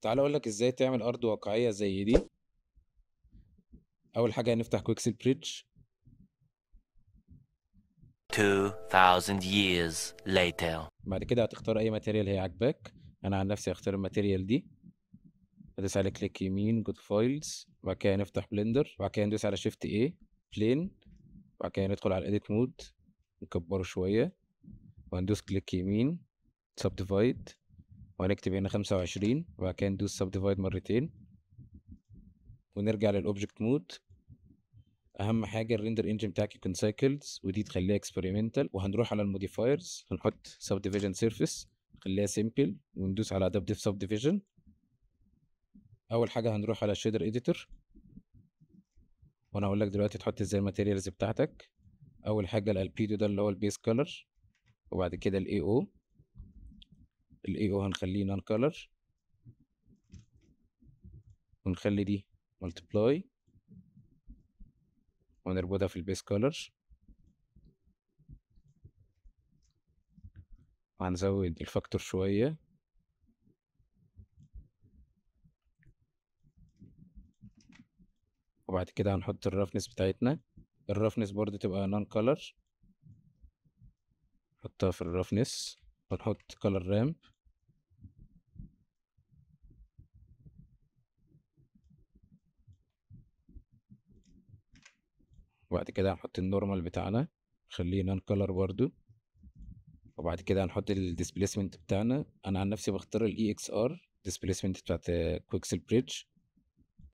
تعال اقول لك ازاي تعمل ارض واقعيه زي دي اول حاجه هنفتح كويكسل بريدج 2000 years later بعد كده هتختار اي ماتيريال هي عاجباك انا عن نفسي هختار الماتيريال دي هدوس على كليك يمين جود فايلز وبعد كده نفتح بلندر وبعد كده ندوس على شيفت اي بلين وبعد كده ندخل على الاديت مود نكبره شويه وهندوس كليك يمين سب ديفايد وهنكتب هنا خمسة وعشرين وبعد كده ندوس subdivide مرتين ونرجع للأوبجكت مود أهم حاجة الريندر انجن بتاعك يكون سايكلز ودي تخليها اكسبيريمنتال وهنروح على الموديفايرز هنحط subdivision surface سيرفيس نخليها سيمبل وندوس على ادابتيف subdivision أول حاجة هنروح على الشيدر اديتور وأنا هقول لك دلوقتي تحط ازاي الماتيريالز بتاعتك أول حاجة الألبيدو ده اللي هو البيس كولر وبعد كده الاي او الاي او هنخليه نون كولر ونخلي دي ملتبلاي ونربطها في البيس كولر وهنزود الفاكتور شوية وبعد كده هنحط الرفنس بتاعتنا الرفنس برضو تبقى نون كولر نحطها في الرفنس ونحط color رامب وبعد كده هنحط النورمال بتاعنا خليه نون كولر برضو وبعد كده هنحط الديسبليسمنت بتاعنا انا عن نفسي بختار الاي اكس ار ديسبليسمنت بتاعت كويكسل بريدج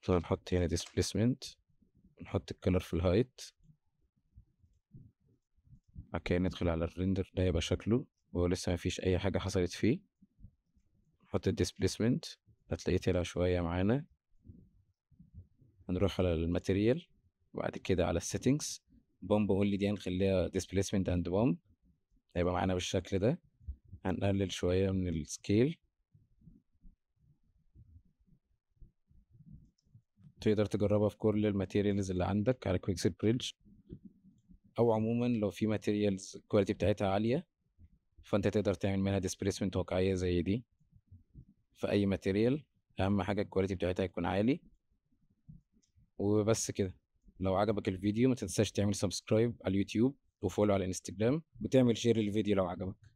فهنحط هنا ديسبليسمنت نحط الكلر في الهايت بعد كده ندخل على الريندر ده يبقى شكله وهو لسه مفيش اي حاجه حصلت فيه نحط الديسبليسمنت هتلاقيه طلع شويه معانا هنروح على الماتيريال بعد كده على السيتنجز بومب اونلي دي هنخليها ديسبليسمنت اند بومب هيبقى معانا بالشكل ده هنقلل شويه من السكيل تقدر تجربها في كل الماتيريالز اللي عندك على كويك سيل بريدج او عموما لو في ماتيريالز الكواليتي بتاعتها عاليه فانت تقدر تعمل منها ديسبليسمنت واقعيه زي دي في اي ماتيريال اهم حاجه الكواليتي بتاعتها يكون عالي وبس كده لو عجبك الفيديو ما تنساش تعمل سبسكرايب على اليوتيوب وفولو على الانستجرام وتعمل شير للفيديو لو عجبك